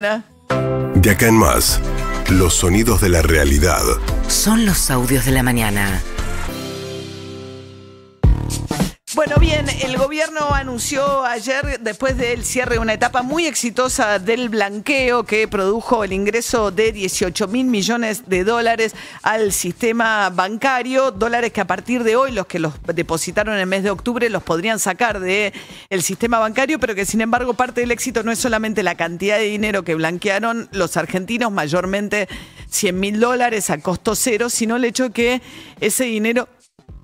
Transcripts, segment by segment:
De acá en más, los sonidos de la realidad. Son los audios de la mañana. Bueno, bien, el gobierno anunció ayer, después del cierre una etapa muy exitosa del blanqueo que produjo el ingreso de 18 mil millones de dólares al sistema bancario, dólares que a partir de hoy los que los depositaron en el mes de octubre los podrían sacar del sistema bancario, pero que sin embargo parte del éxito no es solamente la cantidad de dinero que blanquearon los argentinos, mayormente 100 mil dólares a costo cero, sino el hecho que ese dinero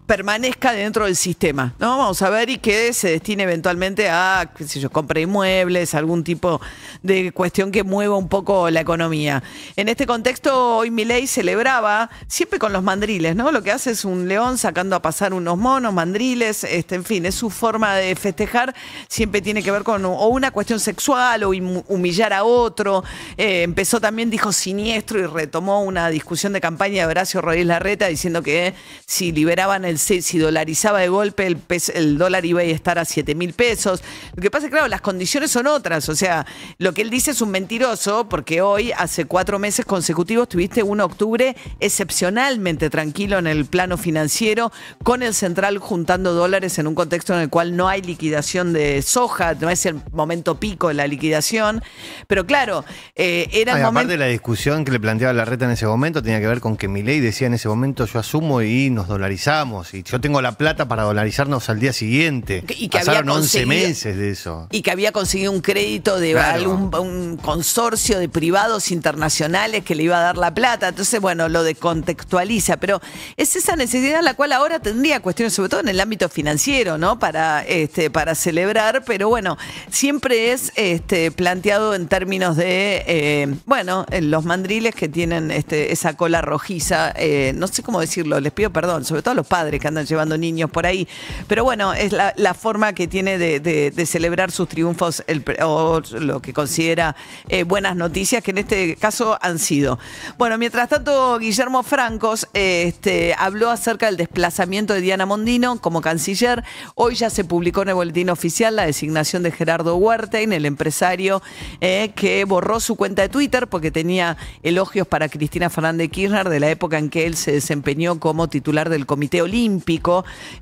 permanezca dentro del sistema. ¿no? Vamos a ver y que se destine eventualmente a, qué sé yo, compra inmuebles, algún tipo de cuestión que mueva un poco la economía. En este contexto, hoy Milei celebraba, siempre con los mandriles, ¿no? Lo que hace es un león sacando a pasar unos monos, mandriles, este, en fin, es su forma de festejar, siempre tiene que ver con o una cuestión sexual o humillar a otro. Eh, empezó también, dijo siniestro y retomó una discusión de campaña de Horacio Rodríguez Larreta diciendo que si liberaban el si dolarizaba de golpe, el, el dólar iba a estar a 7 mil pesos. Lo que pasa es claro, las condiciones son otras. O sea, lo que él dice es un mentiroso porque hoy, hace cuatro meses consecutivos, tuviste un octubre excepcionalmente tranquilo en el plano financiero, con el central juntando dólares en un contexto en el cual no hay liquidación de soja, no es el momento pico de la liquidación. Pero claro, eh, era... Ay, aparte de la discusión que le planteaba la reta en ese momento tenía que ver con que mi ley decía en ese momento yo asumo y nos dolarizamos. Y yo tengo la plata para dolarizarnos al día siguiente. Y que 11 meses de eso. Y que había conseguido un crédito de un consorcio de privados internacionales que le iba a dar la plata. Entonces, bueno, lo descontextualiza. Pero es esa necesidad la cual ahora tendría cuestiones, sobre todo en el ámbito financiero, ¿no? Para, este, para celebrar. Pero bueno, siempre es este, planteado en términos de, eh, bueno, los mandriles que tienen este, esa cola rojiza. Eh, no sé cómo decirlo, les pido perdón, sobre todo a los padres que andan llevando niños por ahí. Pero bueno, es la, forma que tiene de, celebrar sus triunfos o lo que considera eh, buenas noticias, que en este caso han sido. Bueno, mientras tanto, Guillermo Francos eh, este, habló acerca del desplazamiento de Diana Mondino como canciller. Hoy ya se publicó en el boletín oficial la designación de Gerardo Huertain, el empresario eh, que borró su cuenta de Twitter porque tenía elogios para Cristina Fernández Kirchner de la época en que él se desempeñó como titular del Comité Olímpico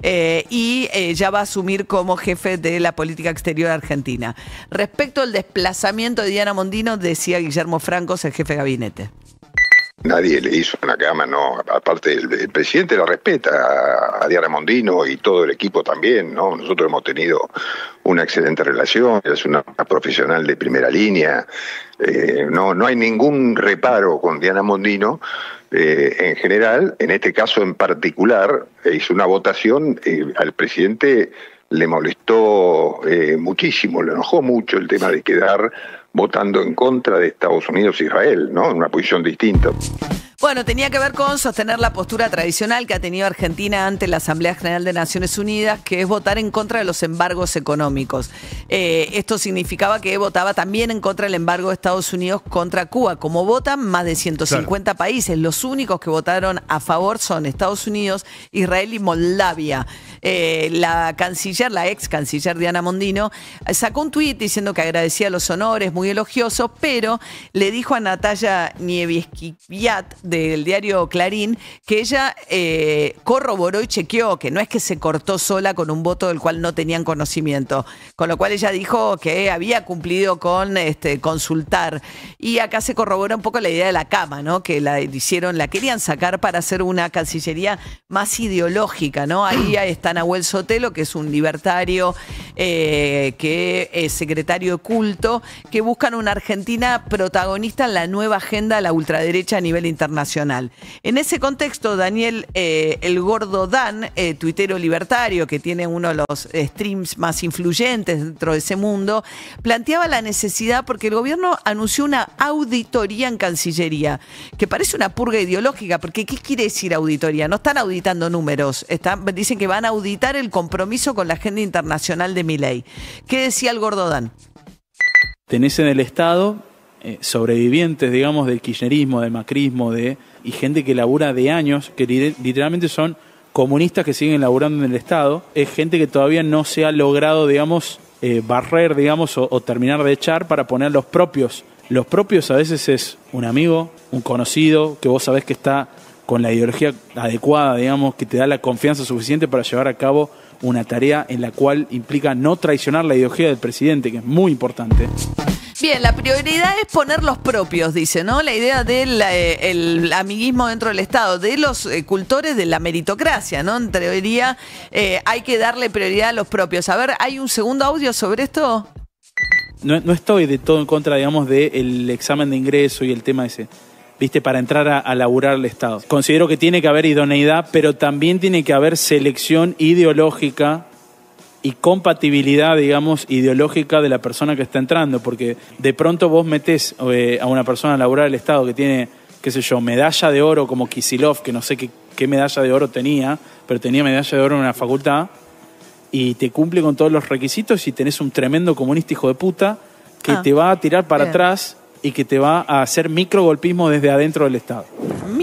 eh, y eh, ya va a asumir como jefe de la política exterior argentina. Respecto al desplazamiento de Diana Mondino, decía Guillermo Francos, el jefe de gabinete. Nadie le hizo una cama, no. Aparte, el, presidente la respeta a, Diana Mondino y todo el equipo también, ¿no? Nosotros hemos tenido una excelente relación, es una, profesional de primera línea. Eh, no, no hay ningún reparo con Diana Mondino eh, en general, en este caso en particular, eh, hizo una votación, y eh, al presidente le molestó muchísimo, le enojó mucho el tema de quedar votando en contra de Estados Unidos e Israel, ¿no? En una posición distinta. Bueno, tenía que ver con sostener la postura tradicional que ha tenido Argentina ante la Asamblea General de Naciones Unidas, que es votar en contra de los embargos económicos. Eh, esto significaba que votaba también en contra del embargo de Estados Unidos contra Cuba. Como votan más de 150 países, los únicos que votaron a favor son Estados Unidos, Israel y Moldavia. Eh, la canciller, la ex canciller Diana Mondino, eh, sacó un tuit diciendo que agradecía los honores, muy elogioso, pero le dijo a Natalia Nievieskiviat del diario Clarín, que ella eh, corroboró y chequeó, que no es que se cortó sola con un voto del cual no tenían conocimiento, con lo cual ella dijo que había cumplido con este, consultar. Y acá se corrobora un poco la idea de la cama, ¿no? Que la hicieron, la querían sacar para hacer una cancillería más ideológica, ¿no? Ahí está Nahuel Sotelo, que es un libertario, eh, que es secretario de culto, que buscan una Argentina protagonista en la nueva agenda de la ultraderecha a nivel internacional. En ese contexto, Daniel eh, El Gordo Dan, eh, tuitero libertario que tiene uno de los eh, streams más influyentes dentro de ese mundo, planteaba la necesidad porque el gobierno anunció una auditoría en Cancillería, que parece una purga ideológica, porque ¿qué quiere decir auditoría? No están auditando números, dicen que van a auditar el compromiso con la agenda internacional de mi ¿Qué decía el Gordo Dan? Tenés en el Estado eh, sobrevivientes, digamos, del kirchnerismo, del macrismo, de, y gente que labura de años, que literalmente son comunistas que siguen laburando en el Estado, es gente que todavía no se ha logrado, digamos, eh, barrer, digamos, o, terminar de echar para poner los propios. Los propios a veces es un amigo, un conocido, que vos sabés que está con la ideología adecuada, digamos, que te da la confianza suficiente para llevar a cabo una tarea en la cual implica no traicionar la ideología del presidente, que es muy importante. Bien, la prioridad es poner los propios, dice, ¿no? La idea del eh, amiguismo dentro del Estado, de los eh, cultores de la meritocracia, ¿no? En teoría eh, hay que darle prioridad a los propios. A ver, ¿hay un segundo audio sobre esto? No, estoy de todo en contra, digamos, del examen de ingreso y el tema ese. ¿viste? Para entrar a, a, laburar el Estado. Considero que tiene que haber idoneidad, pero también tiene que haber selección ideológica y compatibilidad, digamos, ideológica de la persona que está entrando, porque de pronto vos metés eh, a una persona a laboral el Estado que tiene, qué sé yo, medalla de oro como Kisilov, que no sé qué, medalla de oro tenía, pero tenía medalla de oro en una facultad, y te cumple con todos los requisitos y tenés un tremendo comunista hijo de puta que ah. te va a tirar para atrás y que te va a hacer micro golpismo desde adentro del Estado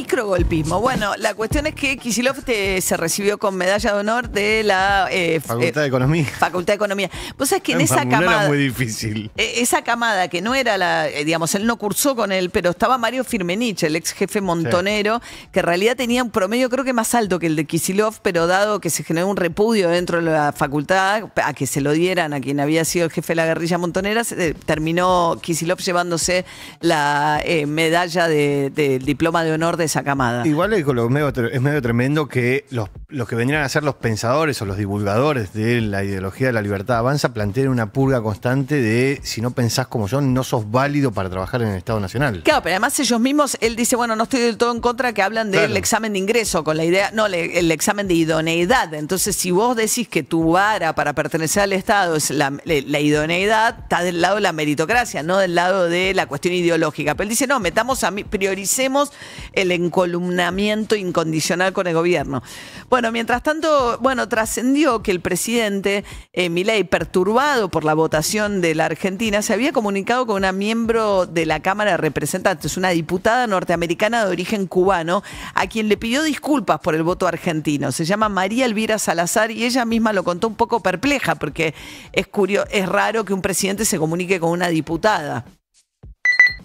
microgolpismo. Bueno, la cuestión es que Kisilov se recibió con medalla de honor de la eh, Facultad de eh, Economía. Facultad de Economía. Vos sabés que en, esa camada. Era muy difícil. E, esa camada que no era la. Eh, digamos, él no cursó con él, pero estaba Mario Firmenich, el ex jefe montonero, que en realidad tenía un promedio, creo que más alto que el de Kisilov, pero dado que se generó un repudio dentro de la facultad a que se lo dieran a quien había sido el jefe de la guerrilla montonera, terminó Kisilov llevándose la medalla del diploma de honor de esa camada. Igual es medio, es medio tremendo que los, los, que venían a ser los pensadores o los divulgadores de la ideología de la libertad avanza planteen una purga constante de si no pensás como yo, no sos válido para trabajar en el Estado Nacional. Claro, pero además ellos mismos, él dice, bueno, no estoy del todo en contra, que hablan del examen de ingreso, con la idea, no, el examen de idoneidad. Entonces, si vos decís que tu vara para pertenecer al Estado es la, la idoneidad, está del lado de la meritocracia, no del lado de la cuestión ideológica. Pero él dice, no, metamos a mí, prioricemos el columnamiento incondicional con el gobierno. Bueno, mientras tanto, bueno, trascendió que el presidente eh, Milei, perturbado por la votación de la Argentina, se había comunicado con una miembro de la Cámara de Representantes, una diputada norteamericana de origen cubano, a quien le pidió disculpas por el voto argentino. Se llama María Elvira Salazar y ella misma lo contó un poco perpleja, porque es, curioso, es raro que un presidente se comunique con una diputada.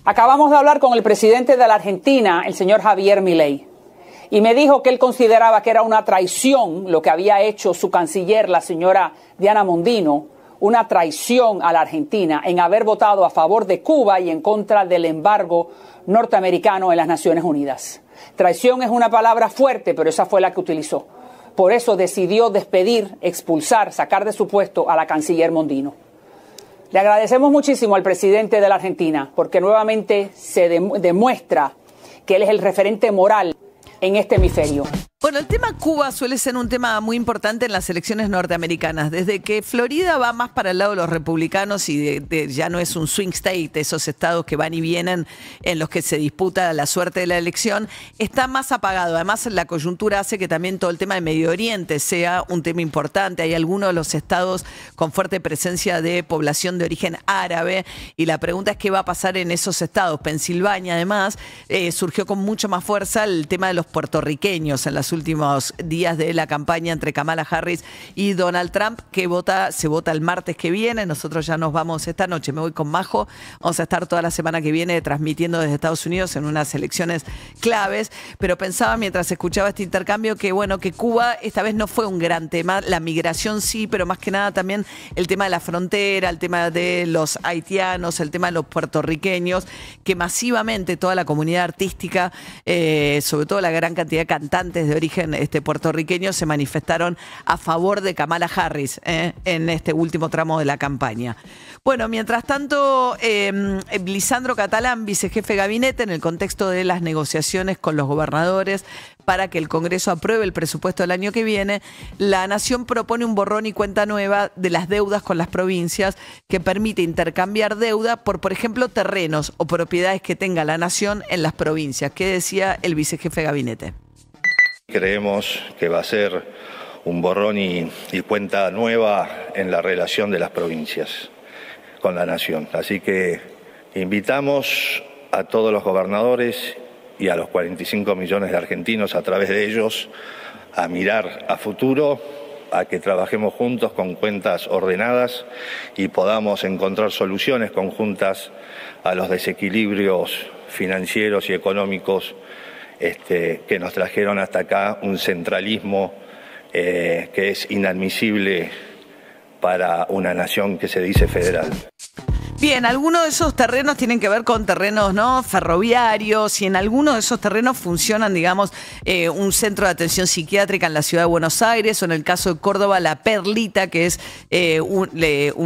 Acabamos de hablar con el presidente de la Argentina, el señor Javier Milei, y me dijo que él consideraba que era una traición lo que había hecho su canciller, la señora Diana Mondino, una traición a la Argentina en haber votado a favor de Cuba y en contra del embargo norteamericano en las Naciones Unidas. Traición es una palabra fuerte, pero esa fue la que utilizó. Por eso decidió despedir, expulsar, sacar de su puesto a la canciller Mondino. Le agradecemos muchísimo al presidente de la Argentina porque nuevamente se demuestra que él es el referente moral en este hemisferio. Bueno, el tema Cuba suele ser un tema muy importante en las elecciones norteamericanas. Desde que Florida va más para el lado de los republicanos y ya no es un swing state, esos estados que van y vienen en los que se disputa la suerte de la elección, está más apagado. Además, la coyuntura hace que también todo el tema de Medio Oriente sea un tema importante. Hay algunos de los estados con fuerte presencia de población de origen árabe y la pregunta es qué va a pasar en esos estados. Pensilvania, además, eh, surgió con mucho más fuerza el tema de los puertorriqueños en las últimos días de la campaña entre Kamala Harris y Donald Trump, que vota, se vota el martes que viene. Nosotros ya nos vamos esta noche, me voy con Majo. Vamos a estar toda la semana que viene transmitiendo desde Estados Unidos en unas elecciones claves. Pero pensaba mientras escuchaba este intercambio que, bueno, que Cuba esta vez no fue un gran tema. La migración sí, pero más que nada también el tema de la frontera, el tema de los haitianos, el tema de los puertorriqueños, que masivamente toda la comunidad artística, eh, sobre todo la gran cantidad de cantantes de origen, origen este, puertorriqueño se manifestaron a favor de Kamala Harris eh, en este último tramo de la campaña. Bueno, mientras tanto, em, Lisandro Catalán, vicejefe de gabinete, en el contexto de las negociaciones con los gobernadores para que el Congreso apruebe el presupuesto del año que viene, la Nación propone un borrón y cuenta nueva de las deudas con las provincias que permite intercambiar deuda por, por ejemplo, terrenos o propiedades que tenga la Nación en las provincias, ¿Qué decía el vicejefe de gabinete. Creemos que va a ser un borrón y, cuenta nueva en la relación de las provincias con la nación. Así que invitamos a todos los gobernadores y a los 45 millones de argentinos a través de ellos a mirar a futuro, a que trabajemos juntos con cuentas ordenadas y podamos encontrar soluciones conjuntas a los desequilibrios financieros y económicos este, que nos trajeron hasta acá un centralismo eh, que es inadmisible para una nación que se dice federal. Bien, algunos de esos terrenos tienen que ver con terrenos ¿no? ferroviarios y en algunos de esos terrenos funcionan, digamos, eh, un centro de atención psiquiátrica en la ciudad de Buenos Aires o en el caso de Córdoba, La Perlita, que es eh, un,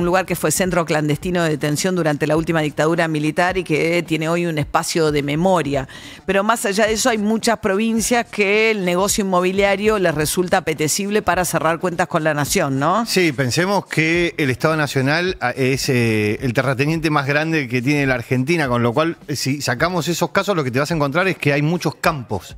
lugar que fue centro clandestino de detención durante la última dictadura militar y que tiene hoy un espacio de memoria. Pero más allá de eso, hay muchas provincias que el negocio inmobiliario les resulta apetecible para cerrar cuentas con la nación, ¿no? Sí, pensemos que el Estado Nacional ah, es eh, el terrateniente más grande que tiene la Argentina, con lo cual, eh, si sacamos esos casos, lo que te vas a encontrar es que hay muchos campos.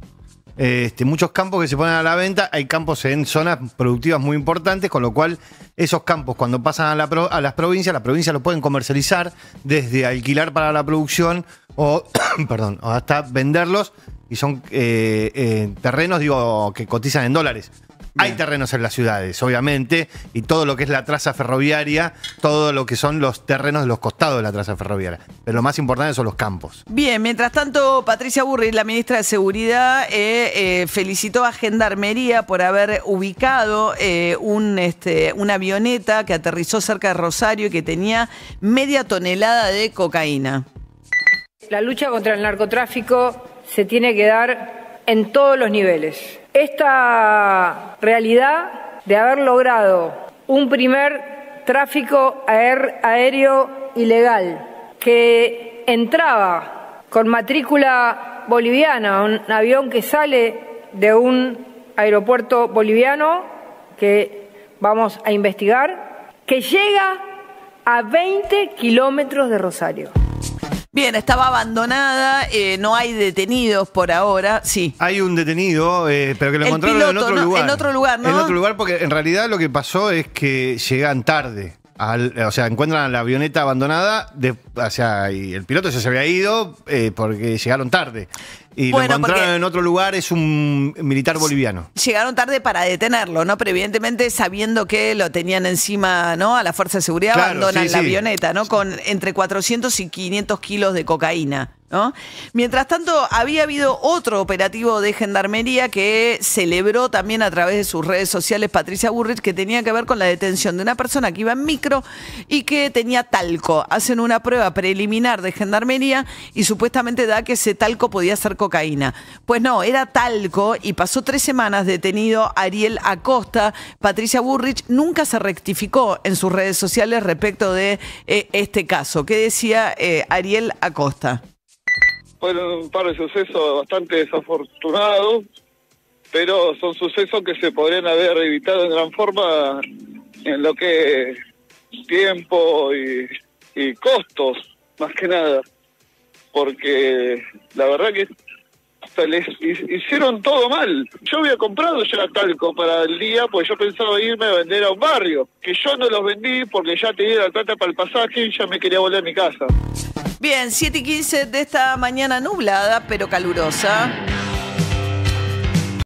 Este, muchos campos que se ponen a la venta, hay campos en zonas productivas muy importantes, con lo cual esos campos cuando pasan a, las provincias, las provincias los pueden comercializar desde alquilar para la producción o, perdón, hasta venderlos y son eh, eh, terrenos digo, que cotizan en dólares. Hay terrenos en las ciudades, obviamente, y todo lo que es la traza ferroviaria, todo lo que son los terrenos de los costados de la traza ferroviaria. Pero lo más importante son los campos. Bien, mientras tanto, Patricia Burri, la ministra de Seguridad, eh, eh, felicitó a Gendarmería por haber ubicado eh, un, este, una avioneta que aterrizó cerca de Rosario y que tenía media tonelada de cocaína. La lucha contra el narcotráfico se tiene que dar en todos los niveles esta realidad de haber logrado un primer tráfico aéreo ilegal que entraba con matrícula boliviana, un avión que sale de un aeropuerto boliviano que vamos a investigar, que llega a 20 kilómetros de Rosario. Bien, estaba abandonada, eh, no hay detenidos por ahora, sí. Hay un detenido, eh, pero que lo encontraron en otro lugar. En otro lugar, ¿no? En otro lugar, porque en realidad lo que pasó es que llegan tarde. Eh, o sea, encuentran la avioneta abandonada, de, o sea, y el piloto ya se había ido porque llegaron tarde y lo encontraron en otro lugar, es un militar boliviano. Llegaron tarde para detenerlo, ¿no? Pero evidentemente sabiendo que lo tenían encima, ¿no? A la Fuerza de Seguridad abandonan la avioneta, ¿no? Con entre 400 y 500 kilos de cocaína. Mientras tanto, había habido otro operativo de gendarmería que celebró también a través de sus redes sociales Patricia Burrich, que tenía que ver con la detención de una persona que iba en micro y que tenía talco. Hacen una prueba preliminar de gendarmería y supuestamente da que ese talco podía ser cocaína. Pues no, era talco y pasó tres semanas detenido Ariel Acosta. Patricia Burrich nunca se rectificó en sus redes sociales respecto de eh, este caso. ¿Qué decía eh, Ariel Acosta? fueron un par de sucesos bastante desafortunados, pero son sucesos que se podrían haber evitado en gran forma en lo que tiempo y, costos, más que nada. Porque la verdad que se les hicieron todo mal. Yo había comprado ya talco para el día, porque yo pensaba irme a vender a un barrio, que yo no los vendí porque ya tenía la plata para el pasaje y ya me quería volver a mi casa. Bien, 7 y 15 de esta mañana nublada, pero calurosa.